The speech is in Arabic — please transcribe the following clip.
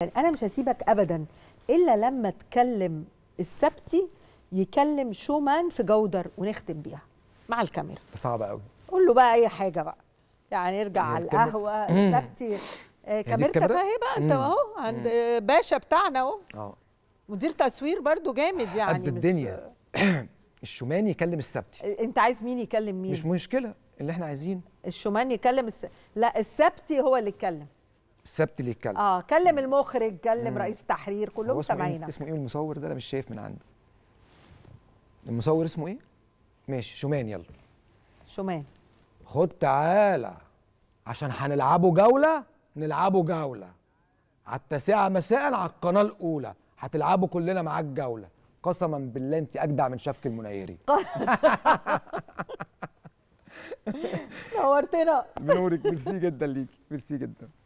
يعني انا مش هسيبك ابدا الا لما تكلم السبتي يكلم شومان في جودر ونختم بيها مع الكاميرا صعبه قوي قول له بقى اي حاجه بقى يعني ارجع يعني على القهوه السبتي آه كاميرتك اهي بقى انت اهو عند باشا بتاعنا اهو آه. مدير تصوير برضو جامد يعني قد الدنيا الشومان يكلم السبتي انت عايز مين يكلم مين مش مشكله اللي احنا عايزين الشومان يكلم الس... لا السبتي هو اللي يتكلم السبت اللي يتكلم اه كلم المخرج كلم مم. رئيس التحرير كلهم إيه؟ سامعينك اسمه ايه المصور ده انا مش شايف من عندي المصور اسمه ايه ماشي شومان يلا شومان خد تعالى عشان هنلعبه جوله نلعبه جوله على التاسعه مساء على القناه الاولى هتلعبوا كلنا معاك جوله قسما بالله انت اجدع من شفك المنيري نورتنا بنورك ميرسي جدا ليكي ميرسي جدا